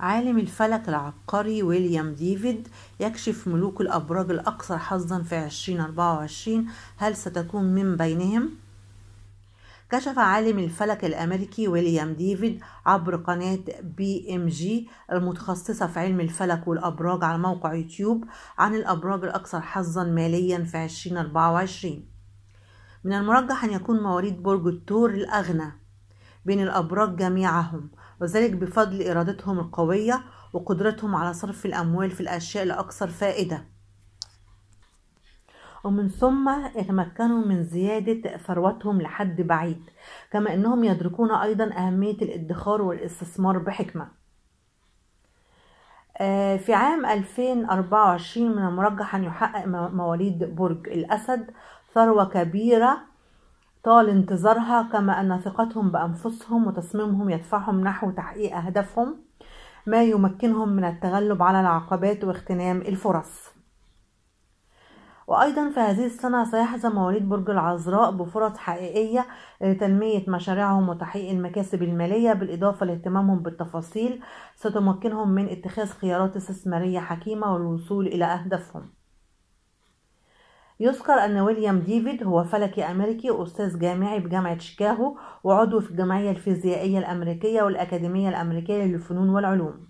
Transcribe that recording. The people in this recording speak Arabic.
عالم الفلك العبقري ويليام ديفيد يكشف ملوك الأبراج الأكثر حظا في 2024 هل ستكون من بينهم؟ كشف عالم الفلك الأمريكي ويليام ديفيد عبر قناة بي ام جي المتخصصة في علم الفلك والأبراج على موقع يوتيوب عن الأبراج الأكثر حظا ماليا في 2024 من المرجح أن يكون مواليد برج الثور الأغنى بين الأبراج جميعهم وذلك بفضل إرادتهم القوية وقدرتهم على صرف الأموال في الأشياء الأكثر فائدة ومن ثم يتمكنوا من زيادة ثروتهم لحد بعيد كما أنهم يدركون أيضا أهمية الادخار والاستثمار بحكمة آه، في عام 2024 من المرجح أن يحقق مواليد برج الأسد ثروة كبيرة طال انتظارها كما أن ثقتهم بأنفسهم وتصميمهم يدفعهم نحو تحقيق أهدافهم ما يمكنهم من التغلب على العقبات واغتنام الفرص وأيضا في هذه السنة سيحظى مواليد برج العذراء بفرص حقيقية لتنمية مشاريعهم وتحقيق المكاسب المالية بالإضافة لاهتمامهم بالتفاصيل ستمكنهم من اتخاذ خيارات استثمارية حكيمة والوصول إلى أهدافهم يذكر أن ويليام ديفيد هو فلكي أمريكي أستاذ جامعي بجامعة شيكاغو وعضو في الجمعية الفيزيائية الأمريكية والأكاديمية الأمريكية للفنون والعلوم